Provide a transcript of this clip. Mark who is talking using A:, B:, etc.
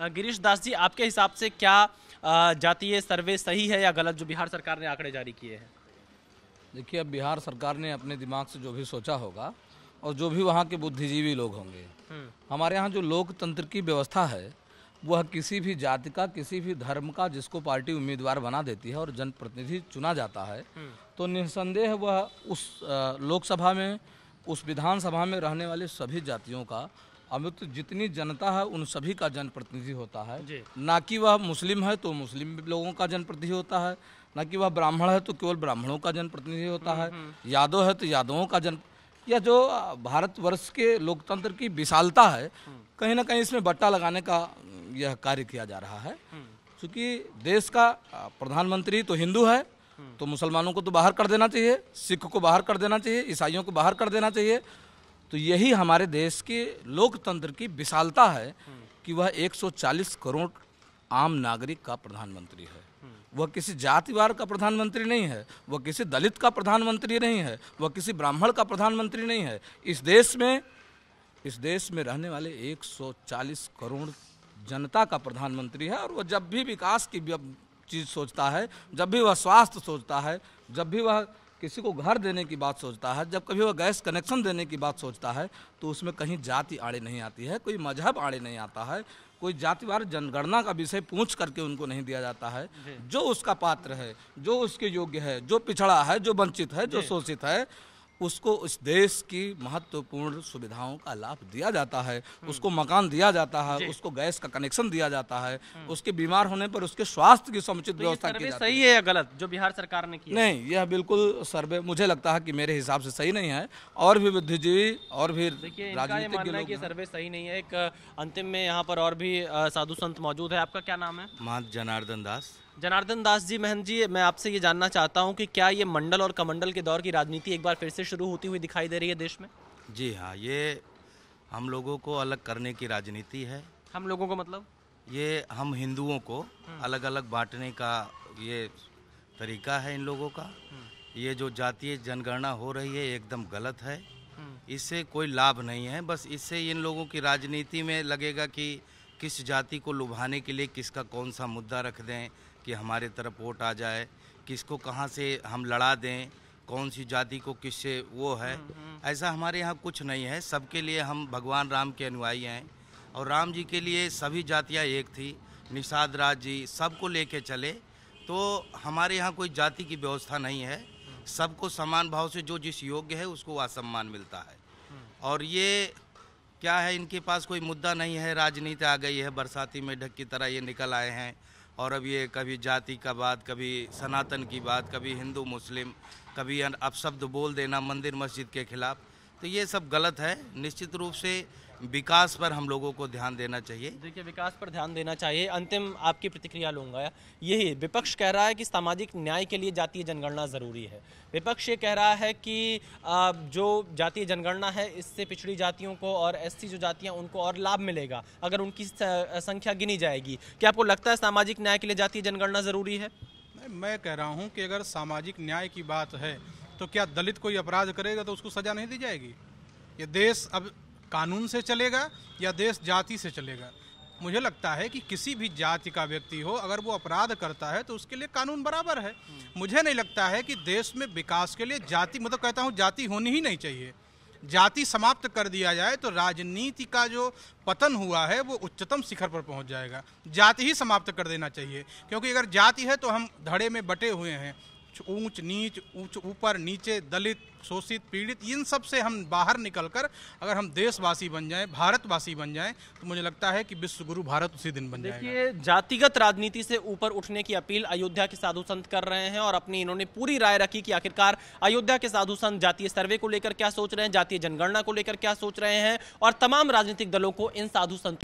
A: गिरीश दास जी आपके हिसाब से क्या जातीय सर्वे सही है या गलत जो बिहार सरकार ने आंकड़े जारी किए हैं देखिए अब बिहार सरकार ने अपने दिमाग से जो भी सोचा होगा
B: और जो भी वहाँ के बुद्धिजीवी लोग होंगे हम्म। हमारे यहाँ जो लोकतंत्र की व्यवस्था है वह किसी भी जाति का किसी भी धर्म का जिसको पार्टी उम्मीदवार बना देती है और जनप्रतिनिधि चुना जाता है हम्म। तो निसंदेह वह उस लोकसभा में उस विधानसभा में रहने वाले सभी जातियों का अमित तो जितनी जनता है उन सभी का जनप्रतिनिधि होता है ना कि वह मुस्लिम है तो मुस्लिम लोगों का जनप्रतिनिधि होता है ना कि वह ब्राह्मण है तो केवल ब्राह्मणों का जनप्रतिनिधि होता है हम्म, हम्म। यादव है तो यादवों का जन यह जो भारतवर्ष के लोकतंत्र की विशालता है हम्म। कहीं ना कहीं इसमें बट्टा लगाने का यह कार्य किया जा रहा है क्योंकि देश का प्रधानमंत्री तो हिंदू है तो मुसलमानों को तो बाहर कर देना चाहिए सिख को बाहर कर देना चाहिए ईसाइयों को बाहर कर देना चाहिए तो यही हमारे देश के लोकतंत्र की विशालता है कि वह 140 करोड़ आम नागरिक का प्रधानमंत्री है वह किसी जातिवार का प्रधानमंत्री नहीं है वह किसी दलित का प्रधानमंत्री नहीं है वह किसी ब्राह्मण का प्रधानमंत्री नहीं है इस देश में इस देश में रहने वाले 140 करोड़ जनता का प्रधानमंत्री है और वह जब भी विकास की चीज़ सोचता है जब भी वह स्वास्थ्य सोचता है जब भी वह किसी को घर देने की बात सोचता है जब कभी वो गैस कनेक्शन देने की बात सोचता है तो उसमें कहीं जाति आड़े नहीं आती है कोई मजहब आड़े नहीं आता है कोई जातिवार जनगणना का विषय पूछ करके उनको नहीं दिया जाता है जो उसका पात्र है जो उसके योग्य है जो पिछड़ा है जो वंचित है जो शोषित है उसको उस देश की महत्वपूर्ण सुविधाओं का लाभ दिया जाता है उसको मकान दिया जाता है उसको गैस का कनेक्शन दिया जाता है हम्म। उसके बीमार होने पर उसके स्वास्थ्य की समुचित तो व्यवस्था तो की जाती सही
A: है या गलत जो बिहार सरकार ने की नहीं
B: यह बिल्कुल सर्वे मुझे लगता है कि मेरे हिसाब से सही नहीं है और भी बुद्धिजीवी और भी
C: राजनीतिक सर्वे
A: सही नहीं है एक अंतिम में यहाँ पर और भी साधु संत मौजूद है आपका क्या नाम है
C: मात जनार्दन दास
A: जनार्दन दास जी महन जी मैं आपसे ये जानना चाहता हूँ कि क्या ये मंडल और कमंडल के दौर की राजनीति एक बार फिर से शुरू होती हुई दिखाई दे रही है देश में
C: जी हाँ ये हम लोगों को अलग करने की राजनीति है
A: हम लोगों को मतलब
C: ये हम हिंदुओं को हम्म। अलग अलग बांटने का ये तरीका है इन लोगों का हम्म। ये जो जातीय जनगणना हो रही है एकदम गलत है हम्म। इससे कोई लाभ नहीं है बस इससे इन लोगों की राजनीति में लगेगा कि किस जाति को लुभाने के लिए किसका कौन सा मुद्दा रख दें कि हमारे तरफ वोट आ जाए किसको कहाँ से हम लड़ा दें कौन सी जाति को किससे वो है हम्म, हम्म। ऐसा हमारे यहाँ कुछ नहीं है सबके लिए हम भगवान राम के अनुयायी हैं और राम जी के लिए सभी जातियाँ एक थी निषाद राज जी सबको ले चले तो हमारे यहाँ कोई जाति की व्यवस्था नहीं है सबको समान भाव से जो जिस योग्य है उसको सम्मान मिलता है हम्म। और ये क्या है इनके पास कोई मुद्दा नहीं है राजनीति आ गई है बरसाती मेढक की तरह ये निकल आए हैं और अब ये कभी जाति का बात कभी सनातन की बात कभी हिंदू मुस्लिम कभी अपशब्द बोल देना मंदिर मस्जिद के खिलाफ़ तो ये
A: सब गलत है निश्चित रूप से विकास पर हम लोगों को ध्यान देना चाहिए देखिए विकास पर ध्यान देना चाहिए अंतिम आपकी प्रतिक्रिया लूंगा यही विपक्ष कह रहा है कि सामाजिक न्याय के लिए जातीय जनगणना ज़रूरी है विपक्ष ये कह रहा है कि जो जातीय जनगणना है इससे पिछड़ी जातियों को और एस जो जातियां उनको और लाभ मिलेगा अगर उनकी संख्या गिनी जाएगी क्या आपको लगता है सामाजिक न्याय के लिए जातीय जनगणना ज़रूरी है मैं कह रहा हूँ कि
D: अगर सामाजिक न्याय की बात है तो क्या दलित कोई अपराध करेगा तो उसको सजा नहीं दी जाएगी ये देश अब कानून से चलेगा या देश जाति से चलेगा मुझे लगता है कि किसी भी जाति का व्यक्ति हो अगर वो अपराध करता है तो उसके लिए कानून बराबर है मुझे नहीं लगता है कि देश में विकास के लिए जाति मतलब कहता हूँ जाति होनी ही नहीं चाहिए जाति समाप्त कर दिया जाए तो राजनीति का जो पतन हुआ है वो उच्चतम शिखर पर पहुंच जाएगा जाति ही समाप्त कर देना चाहिए क्योंकि अगर जाति है तो हम धड़े में बटे हुए हैं ऊंच नीच ऊंच ऊपर नीचे दलित शोषित पीड़ित इन सब से हम बाहर निकलकर अगर हम देशवासी बन जाएं भारतवासी बन जाएं तो मुझे लगता है कि विश्व गुरु भारत उसी दिन
A: बन जाएगा देखिए जातिगत राजनीति से ऊपर उठने की अपील अयोध्या के साधु संत कर रहे हैं और अपनी इन्होंने पूरी राय रखी कि आखिरकार अयोध्या के साधु संत जातीय सर्वे को लेकर क्या सोच रहे हैं जातीय जनगणना को लेकर क्या सोच रहे हैं और तमाम राजनीतिक दलों को इन साधु संतों